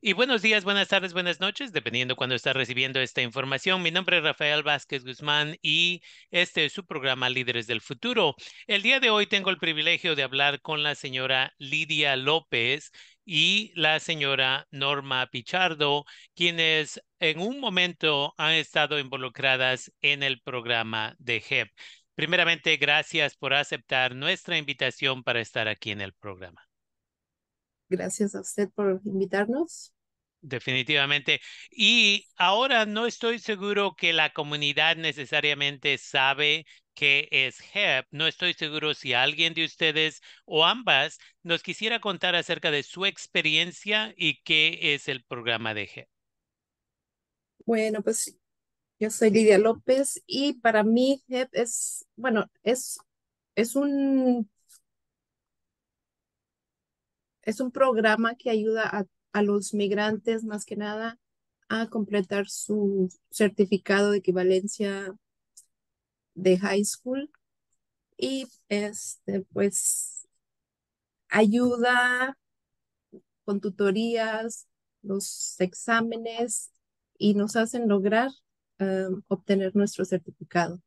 Y buenos días, buenas tardes, buenas noches, dependiendo cuando está recibiendo esta información. Mi nombre es Rafael Vázquez Guzmán y este es su programa Líderes del Futuro. El día de hoy tengo el privilegio de hablar con la señora Lidia López y la señora Norma Pichardo, quienes en un momento han estado involucradas en el programa de HEP. Primeramente, gracias por aceptar nuestra invitación para estar aquí en el programa. Gracias a usted por invitarnos. Definitivamente. Y ahora no estoy seguro que la comunidad necesariamente sabe qué es HEP. No estoy seguro si alguien de ustedes o ambas nos quisiera contar acerca de su experiencia y qué es el programa de HEP. Bueno, pues yo soy Lidia López y para mí HEP es, bueno, es, es un es un programa que ayuda a, los migrantes más que nada a completar su certificado de equivalencia de high school y este pues ayuda con tutorías, los exámenes y nos hacen lograr um, obtener nuestro certificado.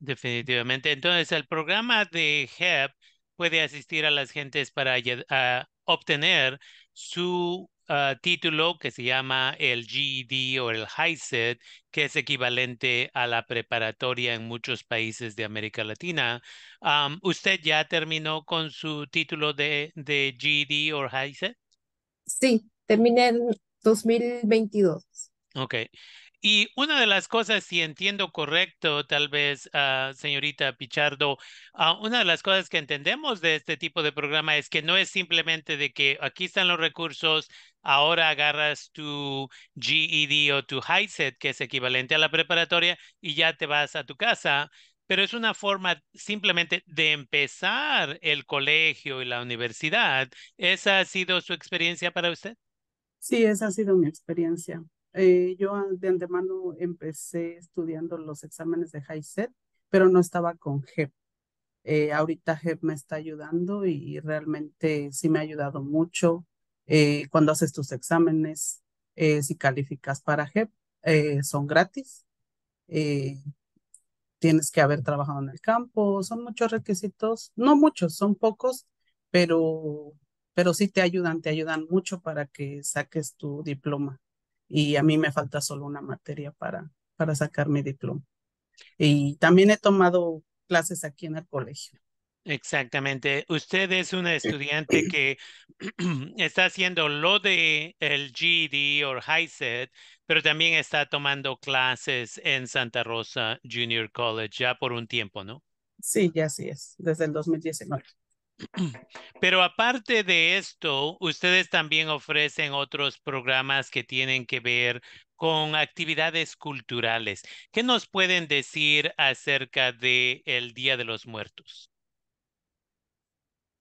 Definitivamente. Entonces, el programa de HEP puede asistir a las gentes para ah, obtener su ah, título que se llama el GED o el HISET, que es equivalente a la preparatoria en muchos países de América Latina. ¿Usted ya terminó con su título de, de GED o HISET? Sí, terminé en 2022. Ok. Y una de las cosas, si entiendo correcto, tal vez, ah, señorita Pichardo, ah, una de las cosas que entendemos de este tipo de programa es que no es simplemente de que aquí están los recursos, ahora agarras tu GED o tu HiSET, que es equivalente a la preparatoria, y ya te vas a tu casa pero es una forma simplemente de empezar el colegio y la universidad. ¿Esa ha sido su experiencia para usted? Sí, esa ha sido mi experiencia. Eh, yo de antemano empecé estudiando los exámenes de HISET, pero no estaba con HEP. Eh, ahorita HEP me está ayudando y realmente sí me ha ayudado mucho eh, cuando haces tus exámenes, si calificas para HEP, son gratis. tienes que haber trabajado en el campo, son muchos requisitos, no muchos, son pocos, pero pero sí te ayudan, te ayudan mucho para que saques tu diploma y a mí me falta solo una materia para, para sacar mi diploma. Y también he tomado clases aquí en el colegio. Exactamente. Usted es una estudiante que está haciendo lo de el GED o HISET, pero también está tomando clases en Santa Rosa Junior College ya por un tiempo, ¿no? Sí, ya sí es, desde el 2019. Pero aparte de esto, ustedes también ofrecen otros programas que tienen que ver con actividades culturales. ¿Qué nos pueden decir acerca de el Día de los Muertos?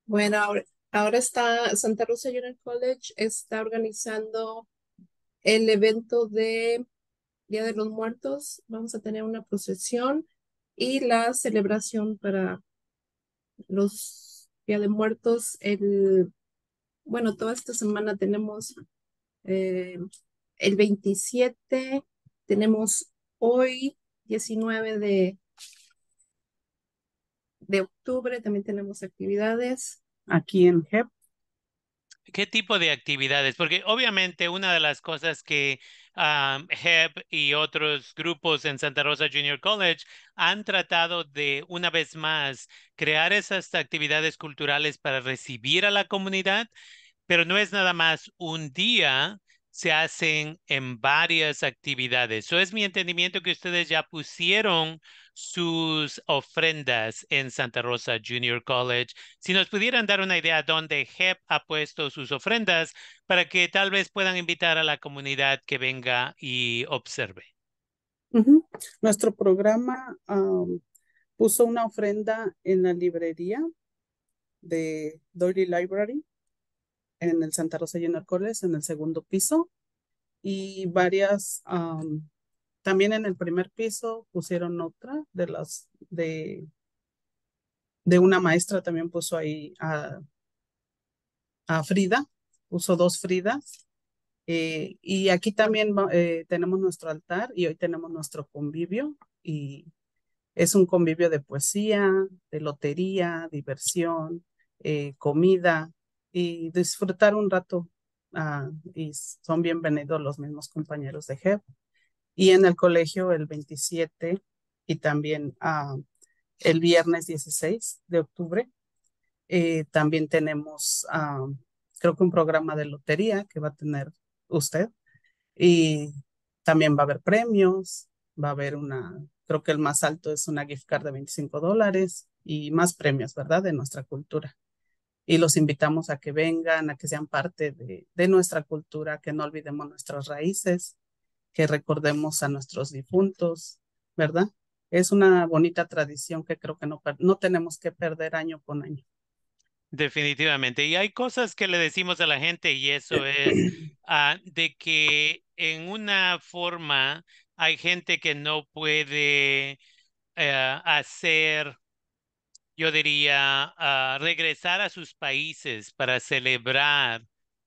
Bueno, ahora, ahora está Santa Rosa Junior College está organizando el evento de Día de los Muertos. Vamos a tener una procesión y la celebración para los Día de Muertos, el, bueno, toda esta semana tenemos eh, el 27, tenemos hoy 19 de, de octubre, también tenemos actividades. Aquí en HEP. ¿Qué tipo de actividades? Porque obviamente una de las cosas que ah, HEB y otros grupos en Santa Rosa Junior College han tratado de, una vez más, crear esas actividades culturales para recibir a la comunidad, pero no es nada más un día se hacen en varias actividades. Eso es mi entendimiento que ustedes ya pusieron sus ofrendas en Santa Rosa Junior College. Si nos pudieran dar una idea dónde HEP ha puesto sus ofrendas para que tal vez puedan invitar a la comunidad que venga y observe. Nuestro programa puso una ofrenda en la librería de Dolly Library en el Santa Rosa el College, en el segundo piso, y varias, también en el primer piso pusieron otra de las, de, de una maestra también puso ahí a, Frida, puso dos Fridas, eh, y aquí también eh, tenemos nuestro altar y hoy tenemos nuestro convivio y es un convivio de poesía, de lotería, diversión, eh, comida, y disfrutar un rato. Ah, y son bienvenidos los mismos compañeros de GEP. Y en el colegio el 27 y también ah, el viernes 16 de octubre. Eh, también tenemos, ah, creo que un programa de lotería que va a tener usted. Y también va a haber premios, va a haber una, creo que el más alto es una gift card de 25 dólares y más premios, ¿verdad? De nuestra cultura y los invitamos a que vengan, a que sean parte de, nuestra cultura, que no olvidemos nuestras raíces, que recordemos a nuestros difuntos, ¿verdad? Es una bonita tradición que creo que no, no tenemos que perder año con año. Definitivamente. Y hay cosas que le decimos a la gente y eso es ah, de que en una forma hay gente que no puede eh, hacer yo diría, ah, regresar a sus países para celebrar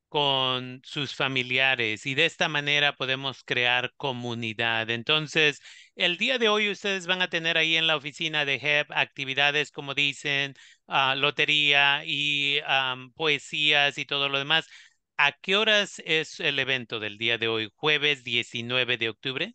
con sus familiares y de esta manera podemos crear comunidad. Entonces, el día de hoy ustedes van a tener ahí en la oficina de HEP actividades como dicen, ah, lotería y poesías y todo lo demás. ¿A qué horas es el evento del día de hoy? Jueves 19 de octubre.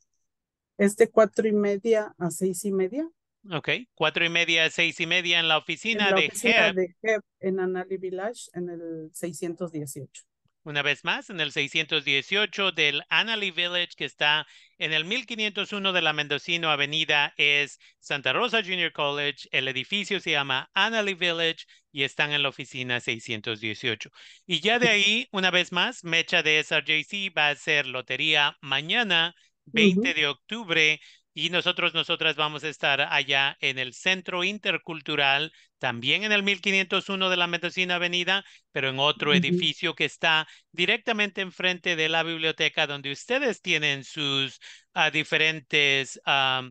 Es de cuatro y media a seis y media. Ok, cuatro y media, seis y media en la oficina, de, HEP. en Anali Village en el 618. Una vez más, en el 618 del Annaly Village, que está en el 1501 de la Mendocino Avenida, es Santa Rosa Junior College. El edificio se llama Annaly Village y están en la oficina 618. Y ya de ahí, una vez más, Mecha de SRJC va a ser lotería mañana, 20 de octubre y nosotros, nosotras vamos a estar allá en el Centro Intercultural, también en el 1501 de la Medicina Avenida, pero en otro edificio que está directamente enfrente de la biblioteca donde ustedes tienen sus ah, diferentes ah,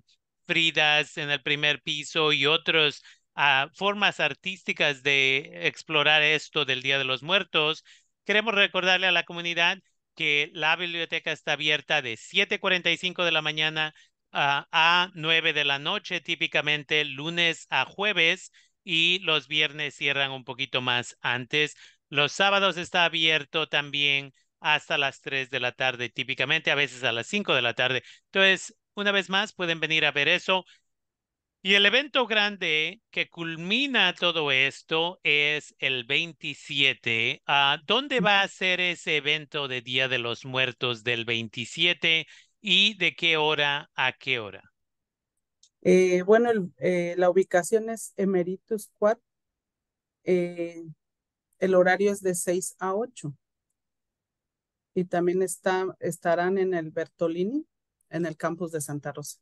Fridas en el primer piso y otras ah, formas artísticas de explorar esto del Día de los Muertos. Queremos recordarle a la comunidad que la biblioteca está abierta de 7.45 de la mañana a 9 de la noche, típicamente lunes a jueves, y los viernes cierran un poquito más antes. Los sábados está abierto también hasta las 3 de la tarde, típicamente a veces a las 5 de la tarde. Entonces, una vez más, pueden venir a ver eso. Y el evento grande que culmina todo esto es el 27. a ah, ¿Dónde va a ser ese evento de Día de los Muertos del 27? y de qué hora a qué hora. Eh, bueno, eh, la ubicación es Emeritus Quad. Eh, el horario es de 6 a 8. Y también está, estarán en el Bertolini, en el campus de Santa Rosa.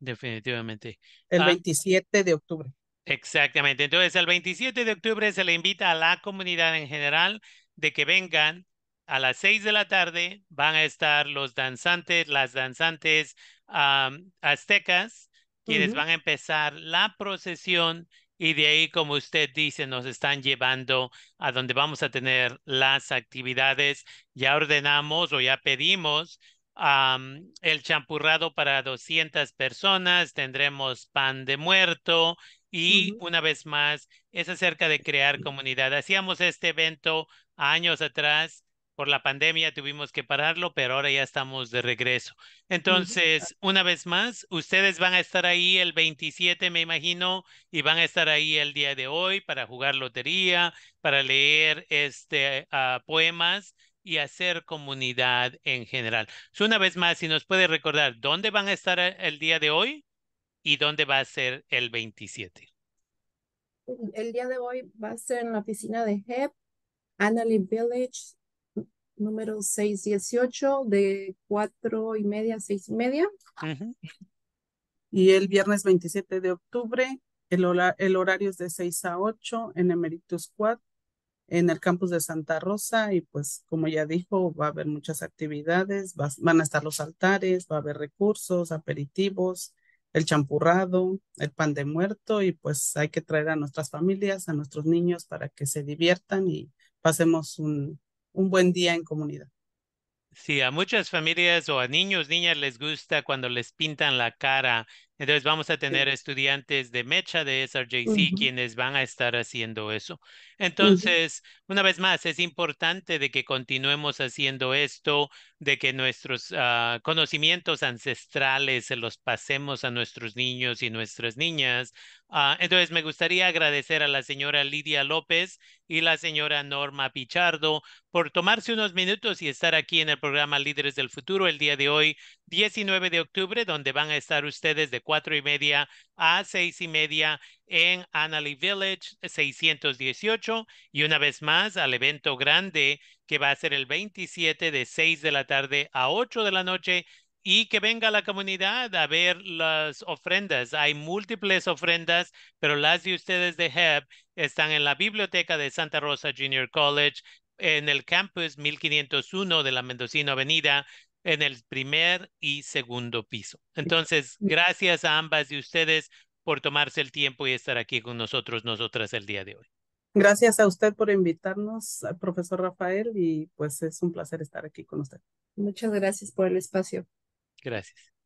Definitivamente. El 27 ah. de octubre. Exactamente. Entonces, el 27 de octubre se le invita a la comunidad en general de que vengan a las seis de la tarde van a estar los danzantes, las danzantes aztecas, quienes van a empezar la procesión y de ahí, como usted dice, nos están llevando a donde vamos a tener las actividades. Ya ordenamos o ya pedimos el champurrado para 200 personas, tendremos pan de muerto y una vez más es acerca de crear comunidad. Hacíamos este evento años atrás por la pandemia tuvimos que pararlo, pero ahora ya estamos de regreso. Entonces, una vez más, ustedes van a estar ahí el 27, me imagino, y van a estar ahí el día de hoy para jugar lotería, para leer este ah, poemas y hacer comunidad en general. una vez más, si nos puede recordar dónde van a estar el día de hoy y dónde va a ser el 27. El día de hoy va a ser en la oficina de HEP, Annalie Village, número 618 de 4 y media seis y media. Y el viernes 27 de octubre, el, horario es de 6 a 8 en Emeritus Quad, en el campus de Santa Rosa. Y pues, como ya dijo, va a haber muchas actividades, van a estar los altares, va a haber recursos, aperitivos, el champurrado, el pan de muerto. Y pues hay que traer a nuestras familias, a nuestros niños para que se diviertan y pasemos un un buen día en comunidad. Sí, a muchas familias o a niños, niñas les gusta cuando les pintan la cara entonces vamos a tener estudiantes de Mecha, de SRJC, quienes van a estar haciendo eso. Entonces, una vez más, es importante de que continuemos haciendo esto, de que nuestros ah, conocimientos ancestrales se los pasemos a nuestros niños y nuestras niñas. Ah, entonces, me gustaría agradecer a la señora Lidia López y la señora Norma Pichardo por tomarse unos minutos y estar aquí en el programa Líderes del Futuro el día de hoy, 19 de octubre, donde van a estar ustedes de cuatro y media a seis y media en Annalie Village 618 y una vez más al evento grande que va a ser el 27 de seis de la tarde a ocho de la noche y que venga la comunidad a ver las ofrendas. Hay múltiples ofrendas, pero las de ustedes de HEB están en la biblioteca de Santa Rosa Junior College en el campus 1501 de la Mendocino Avenida en el primer y segundo piso. Entonces, gracias a ambas de ustedes por tomarse el tiempo y estar aquí con nosotros, nosotras el día de hoy. Gracias a usted por invitarnos, eh, profesor Rafael, y pues es un placer estar aquí con usted. Muchas gracias por el espacio. Gracias.